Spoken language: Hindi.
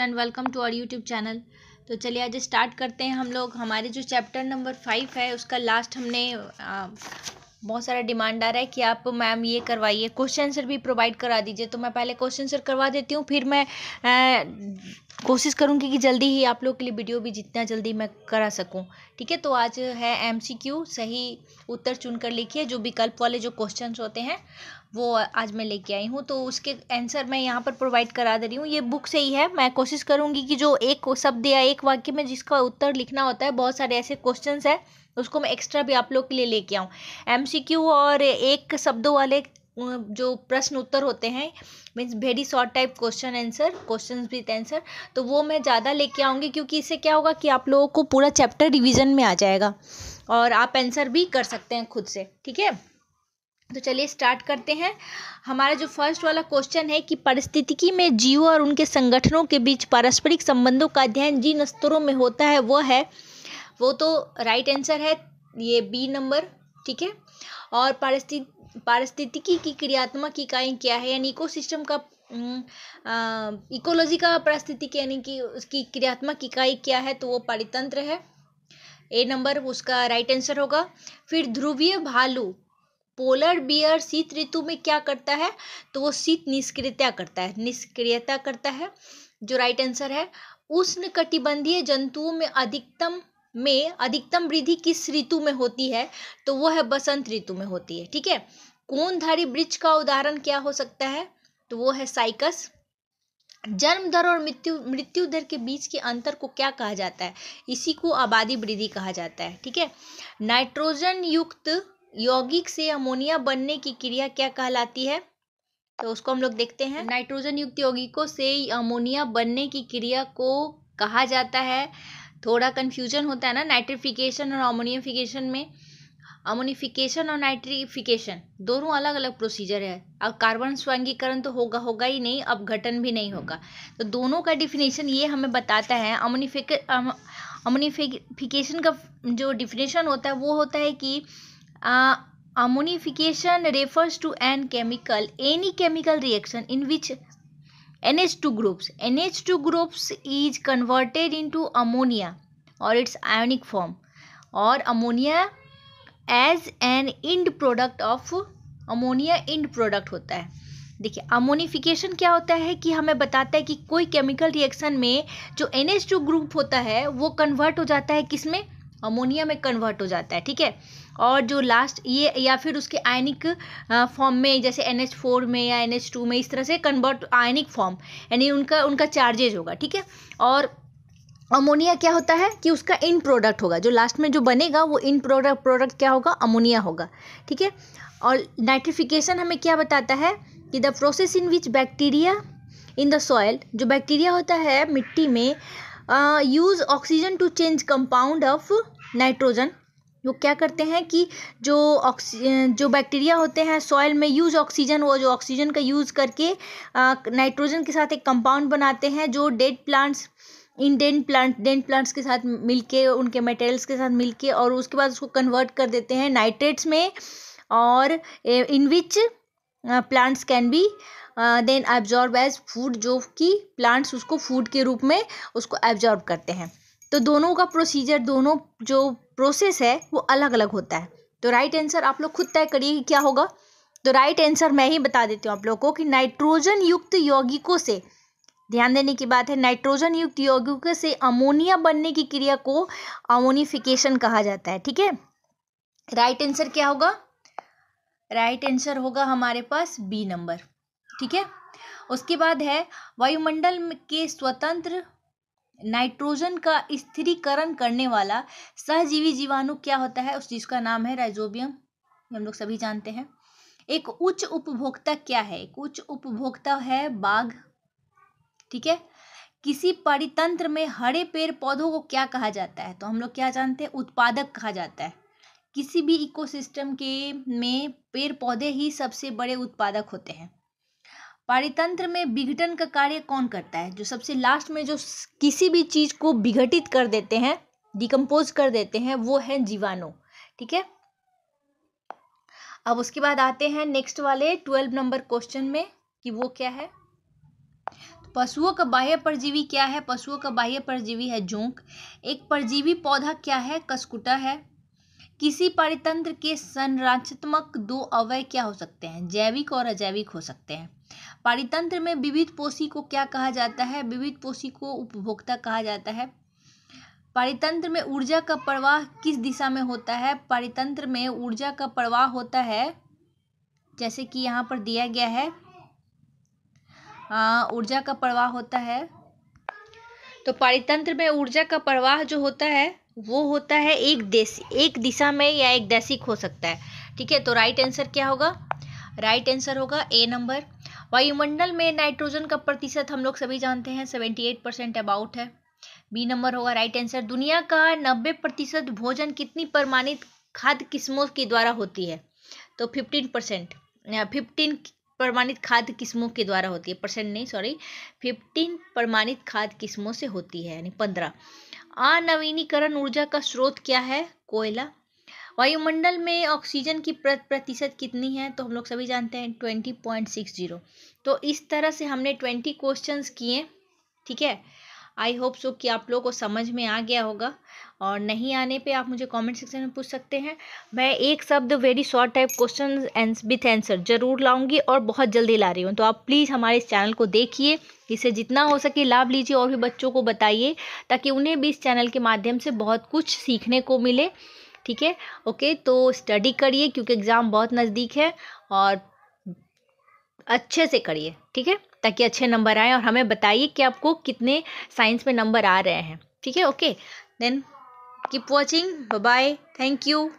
and welcome to our YouTube channel तो चलिए आज स्टार्ट करते हैं हम लोग हमारे जो चैप्टर नंबर फाइव है उसका लास्ट हमने बहुत सारा डिमांड आ रहा है कि आप मैम ये करवाइए क्वेश्चन आंसर भी प्रोवाइड करा दीजिए तो मैं पहले क्वेश्चन आंसर करवा देती हूँ फिर मैं कोशिश करूँगी कि जल्दी ही आप लोग के लिए वीडियो भी जितना जल्दी मैं करा सकूँ ठीक है तो आज है एम सही उत्तर चुनकर लिखिए जो विकल्प वाले जो क्वेश्चन होते हैं वो आज मैं लेके आई हूँ तो उसके आंसर मैं यहाँ पर प्रोवाइड करा दे रही हूँ ये बुक से ही है मैं कोशिश करूँगी कि जो एक शब्द या एक वाक्य में जिसका उत्तर लिखना होता है बहुत सारे ऐसे क्वेश्चन है उसको मैं एक्स्ट्रा भी आप लोग के लिए लेके आऊँ एम और एक शब्दों वाले जो प्रश्न उत्तर होते हैं means very short type question answer question भी आंसर तो वो मैं ज़्यादा लेके आऊँगी क्योंकि इससे क्या होगा कि आप लोगों को पूरा चैप्टर रिवीजन में आ जाएगा और आप आंसर भी कर सकते हैं खुद से ठीक है तो चलिए स्टार्ट करते हैं हमारा जो फर्स्ट वाला क्वेश्चन है कि पारिस्थितिकी में जीवों और उनके संगठनों के बीच पारस्परिक संबंधों का अध्ययन जिन स्तरों में होता है वह है वो तो राइट आंसर है ये बी नंबर ठीक है और पारिस्थिति पारिस्थितिकी की क्रियात्मक इकाई क्या है यानी इकोसिस्टम का इकोलॉजी हम्म, का पारिस्थितिकी यानी कि उसकी क्रियात्मक इकाई क्या है तो वो परितंत्र है ए नंबर उसका राइट आंसर होगा फिर ध्रुवीय भालू पोलर बियर शीत ऋतु में क्या करता है तो वो शीत निष्क्रियता करता है निष्क्रियता करता है जो राइट आंसर है उष्ण कटिबंधीय जंतुओं में अधिकतम में अधिकतम वृद्धि किस ऋतु में होती है तो वो है बसंत ऋतु में होती है ठीक है कोनधारी वृक्ष का उदाहरण क्या हो सकता है तो वो है साइकस जन्म दर और मृत्यु मृत्यु दर के बीच के अंतर को क्या कहा जाता है इसी को आबादी वृद्धि कहा जाता है ठीक है नाइट्रोजन युक्त यौगिक से अमोनिया बनने की क्रिया क्या कहलाती है तो उसको हम लोग देखते हैं नाइट्रोजन युक्त यौगिकों से अमोनिया बनने की क्रिया को कहा जाता है थोड़ा कन्फ्यूजन होता है ना नाइट्रिफिकेशन और अमोनियाफिकेशन में अमोनिफिकेशन और नाइट्रिफिकेशन दोनों अलग अलग प्रोसीजर है अब कार्बन स्वांगीकरण तो होगा होगा ही नहीं अपघटन भी नहीं होगा तो दोनों का डिफिनेशन ये हमें बताता है अमोनिफिक अमोनिफिकेशन का जो डिफिनेशन होता है वो होता है कि ammonification refers to an chemical any chemical reaction in which N H two groups N H two groups is converted into ammonia और इट्स आयोनिक फॉर्म और ammonia as an end product of ammonia end product होता है देखिए अमोनिफिकेशन क्या होता है कि हमें बताता है कि कोई केमिकल रिएक्शन में जो एन एच टू ग्रुप होता है वो कन्वर्ट हो जाता है किस में अमोनिया में कन्वर्ट हो जाता है ठीक है और जो लास्ट ये या फिर उसके आयनिक फॉर्म में जैसे एन एच फोर में या एन एच टू में इस तरह से कन्वर्ट आयनिक फॉर्म यानी उनका उनका चार्जेज होगा ठीक है और अमोनिया क्या होता है कि उसका इन प्रोडक्ट होगा जो लास्ट में जो बनेगा वो इन प्रोडक्ट प्रोडक्ट क्या होगा अमोनिया होगा ठीक है और नाइट्रिफिकेशन हमें क्या बताता है कि the process in which bacteria in the soil जो बैक्टीरिया होता है मिट्टी में use oxygen to change compound of nitrogen वो क्या करते हैं कि जो ऑक्सी जो बैक्टीरिया होते हैं सॉइल में यूज़ ऑक्सीजन वो जो ऑक्सीजन का यूज़ करके नाइट्रोजन के साथ एक कंपाउंड बनाते हैं जो dead plants in dent plant dent plants के साथ मिलके उनके मटेरियल्स के साथ मिलके और उसके बाद उसको कन्वर्ट कर देते हैं नाइट्रेट्स में और in which plants can be then absorb as food जो कि प्लांट्स उसको फूड के रूप में उसको एब्जॉर्ब करते हैं तो दोनों का प्रोसीजर दोनों जो प्रोसेस है वो अलग अलग होता है तो राइट आंसर आप लोग खुद तय करिए कि क्या होगा तो राइट आंसर मैं ही बता देती हूँ आप लोगों को कि नाइट्रोजन युक्त यौगिकों से ध्यान देने की बात है नाइट्रोजन युक्त यौगिकों से अमोनिया बनने की क्रिया को अमोनिफिकेशन कहा जाता है ठीक है राइट आंसर क्या होगा राइट आंसर होगा हमारे पास बी नंबर ठीक है उसके बाद है वायुमंडल के स्वतंत्र नाइट्रोजन का स्थिरीकरण करने वाला सहजीवी जीवाणु क्या होता है उस चीज का नाम है राइजोबियम हम लोग सभी जानते हैं एक उच्च उपभोक्ता क्या है एक उच्च उपभोक्ता है बाघ ठीक है किसी परितंत्र में हरे पेड़ पौधों को क्या कहा जाता है तो हम लोग क्या जानते हैं उत्पादक कहा जाता है किसी भी इकोसिस्टम के में पेड़ पौधे ही सबसे बड़े उत्पादक होते हैं पारितंत्र में विघटन का कार्य कौन करता है जो सबसे लास्ट में जो किसी भी चीज़ को विघटित कर देते हैं डिकम्पोज कर देते हैं वो है जीवाणु ठीक है अब उसके बाद आते हैं नेक्स्ट वाले ट्वेल्व नंबर क्वेश्चन में कि वो क्या है तो पशुओं का बाह्य परजीवी क्या है पशुओं का बाह्य परजीवी है जोंक एक परजीवी पौधा क्या है कसकुटा है किसी पारितंत्र के संरचनात्मक दो अवय क्या हो सकते हैं जैविक और अजैविक हो सकते हैं पारितंत्र में विविध पोषी को क्या कहा जाता है विविध पोषी को उपभोक्ता कहा जाता है पारितंत्र में ऊर्जा का प्रवाह किस दिशा में होता है पारितंत्र में ऊर्जा का प्रवाह होता है जैसे कि यहाँ पर दिया गया है ऊर्जा का प्रवाह होता है तो पारितंत्र में ऊर्जा का प्रवाह जो होता है वो होता है एक देश एक दिशा में या एक दैशिक हो सकता है ठीक है तो राइट आंसर क्या होगा राइट आंसर होगा ए नंबर वायुमंडल में नाइट्रोजन का प्रतिशत हम लोग सभी जानते हैं सेवेंटी एट परसेंट अबाउट है बी नंबर होगा राइट आंसर दुनिया का नब्बे प्रतिशत भोजन कितनी प्रमाणित खाद्य किस्मों के द्वारा होती है तो फिफ्टीन परसेंट फिफ्टीन प्रमाणित खाद्य किस्मों के द्वारा होती है परसेंट नहीं सॉरी फिफ्टीन प्रमाणित खाद्य किस्मों से होती है यानी पंद्रह अनवीनीकरण ऊर्जा का स्रोत क्या है कोयला वायुमंडल में ऑक्सीजन की प्रत प्रतिशत कितनी है तो हम लोग सभी जानते हैं ट्वेंटी पॉइंट सिक्स जीरो तो इस तरह से हमने ट्वेंटी क्वेश्चंस किए ठीक है आई होप सो कि आप लोगों को समझ में आ गया होगा और नहीं आने पे आप मुझे कमेंट सेक्शन में पूछ सकते हैं मैं एक शब्द very short type question with answer जरूर लाऊंगी और बहुत जल्दी ला रही हूँ तो आप प्लीज़ हमारे इस चैनल को देखिए इसे जितना हो सके लाभ लीजिए और भी बच्चों को बताइए ताकि उन्हें भी इस चैनल के माध्यम से बहुत कुछ सीखने को मिले ठीक है ओके तो स्टडी करिए क्योंकि एग्ज़ाम बहुत नज़दीक है और अच्छे से करिए ठीक है ताकि अच्छे नंबर आए और हमें बताइए कि आपको कितने साइंस में नंबर आ रहे हैं ठीक है okay then keep watching bye thank you